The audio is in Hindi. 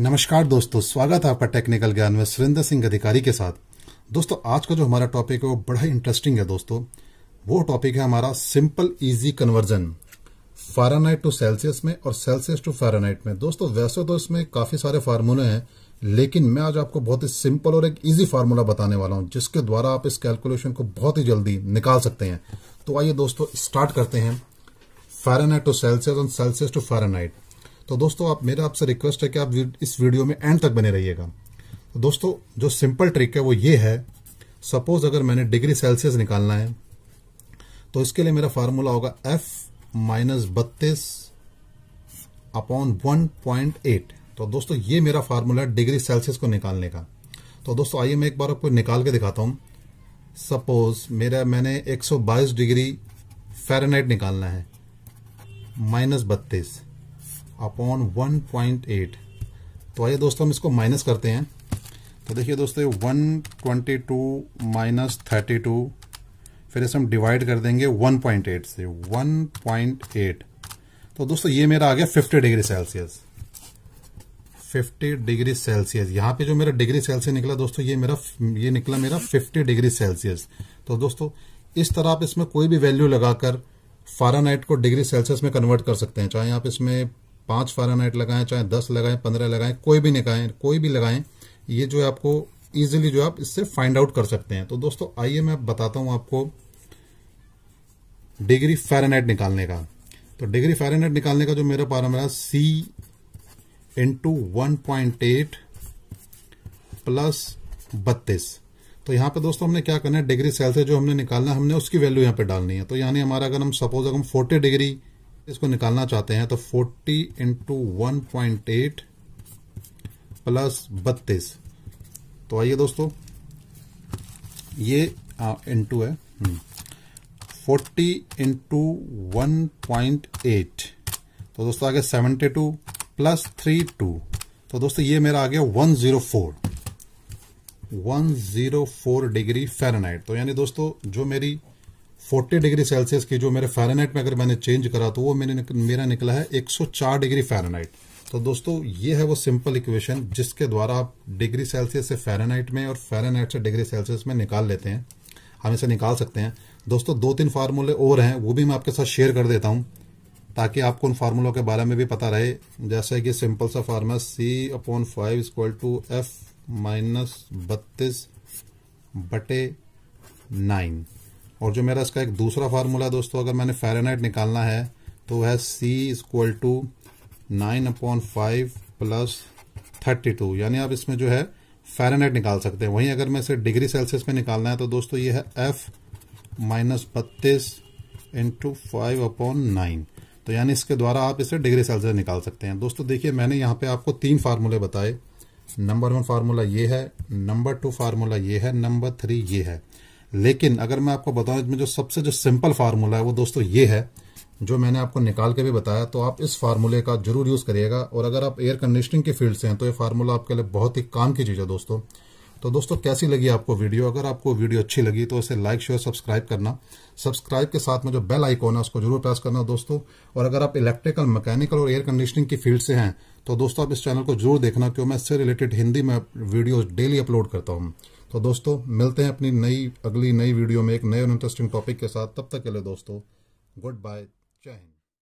नमस्कार दोस्तों स्वागत है आपका टेक्निकल ज्ञान में सुरेंद्र सिंह अधिकारी के साथ दोस्तों आज का जो हमारा टॉपिक है वो बड़ा ही इंटरेस्टिंग है दोस्तों वो टॉपिक है हमारा simple easy conversion Fahrenheit to Celsius में और सेल्सियस टू फारानाइट में दोस्तों वैसे तो इसमें काफी सारे फार्मूले हैं लेकिन मैं आज आपको बहुत ही सिंपल और एक ईजी फार्मूला बताने वाला हूं जिसके द्वारा आप इस कैलकुलेशन को बहुत ही जल्दी निकाल सकते हैं तो आइए दोस्तों स्टार्ट करते हैं फारानाइट टू सेल्सियस और सेल्सियस टू फारानाइट तो दोस्तों आप मेरा आपसे रिक्वेस्ट है कि आप इस वीडियो में एंड तक बने रहिएगा तो दोस्तों जो सिंपल ट्रिक है वो ये है सपोज अगर मैंने डिग्री सेल्सियस निकालना है तो इसके लिए मेरा फार्मूला होगा एफ माइनस बत्तीस अपॉन वन पॉइंट एट तो दोस्तों ये मेरा फार्मूला है डिग्री सेल्सियस को निकालने का तो दोस्तों आइए मैं एक बार आपको निकाल के दिखाता हूं सपोज मेरा मैंने 122 डिग्री फ़ारेनहाइट निकालना है माइनस बत्तीस अपॉन वन पॉइंट एट तो आइए दोस्तों हम इसको माइनस करते हैं तो देखिए दोस्तों ये one twenty two minus thirty two फिर इसे हम डिवाइड कर देंगे वन पॉइंट एट से वन पॉइंट एट तो दोस्तों ये मेरा आ गया fifty degree Celsius fifty degree Celsius यहाँ पे जो मेरा डिग्री सेल्सियस निकला दोस्तों ये मेरा ये निकला मेरा फिफ्टी डिग्री सेल्सियस तो दोस्तों इस तरह आप इसमें कोई भी वैल्यू लगाकर फारानाइट को डिग्री सेल्सियस में कन्वर्ट कर सकते हैं चाहे आप इसमें पांच फारानाइट लगाएं चाहे दस लगाएं पंद्रह लगाएं कोई भी निकाएं कोई भी लगाएं ये जो है आपको इजीली जो आप इससे फाइंड आउट कर सकते हैं तो दोस्तों आइए मैं बताता हूं आपको डिग्री फारेनहाइट निकालने का तो डिग्री फारेनहाइट निकालने का जो मेरा पारा C into one point eight plus बत्तीस तो यहां पे दोस्तों हमने क्या करना है डिग्री सेल्सियस जो हमने निकालना है हमने उसकी वैल्यू यहां पे डालनी है तो यानी हमारा अगर हम सपोज अगर हम फोर्टी डिग्री इसको निकालना चाहते हैं तो 40 into one point eight plus बत्तीस तो आइए दोस्तों ये इंटू है हम्म। Forty into one point eight तो दोस्तों आ गया seventy two plus three two तो दोस्तों ये मेरा आ गया one zero four one zero four degree Fahrenheit तो यानी दोस्तों जो मेरी 40 डिग्री सेल्सियस की जो मेरे फेरानाइट में अगर मैंने चेंज करा तो वो मेरे निक, मेरा निकला है 104 डिग्री फेरानाइट तो दोस्तों ये है वो सिंपल इक्वेशन जिसके द्वारा आप डिग्री सेल्सियस से फेरानाइट में और फेरानाइट से डिग्री सेल्सियस में निकाल लेते हैं हम इसे निकाल सकते हैं दोस्तों दो तीन फार्मूले और हैं वो भी मैं आपके साथ शेयर कर देता हूँ ताकि आपको उन फार्मूलों के बारे में भी पता रहे जैसे कि सिंपल सा formula C upon five equal to F minus बत्तीस बटे नाइन और जो मेरा इसका एक दूसरा फार्मूला है दोस्तों अगर मैंने फेरेनाइट निकालना है तो वह C equal to nine upon five plus thirty two यानी आप इसमें जो है फेरेनाइट निकाल सकते हैं वहीं अगर मैं इसे डिग्री सेल्सियस में निकालना है तो दोस्तों ये है एफ माइनस बत्तीस इंटू फाइव अपॉन नाइन तो यानी इसके द्वारा आप इसे डिग्री सेल्सियस निकाल सकते हैं दोस्तों देखिए मैंने यहाँ पे आपको तीन फार्मूले बताए नंबर वन फार्मूला ये है नंबर टू फार्मूला ये है नंबर थ्री ये है लेकिन अगर मैं आपको बताऊं इसमें जो सबसे जो सिंपल फार्मूला है वो दोस्तों ये है जो मैंने आपको निकाल के भी बताया तो आप इस फार्मूले का जरूर यूज़ करिएगा और अगर आप एयर कंडीशनिंग के फील्ड से हैं तो ये फार्मूला आपके लिए बहुत ही काम की चीज़ है दोस्तों तो दोस्तों कैसी लगी आपको वीडियो अगर आपको वीडियो अच्छी लगी तो उसे लाइक शेयर सब्सक्राइब करना सब्सक्राइब के साथ में जो बेल आइकॉन है उसको जरूर प्रेस करना दोस्तों और अगर आप इलेक्ट्रिकल मैकेनिकल और एयर कंडीशनिंग की फील्ड से हैं तो दोस्तों आप इस चैनल को जरूर देखना क्यों मैं इससे रिलेटेड हिंदी में वीडियो डेली अपलोड करता हूँ तो दोस्तों मिलते हैं अपनी नई अगली नई वीडियो में एक नए और इंटरेस्टिंग टॉपिक के साथ तब तक के लिए दोस्तों गुड बाय जय हिंद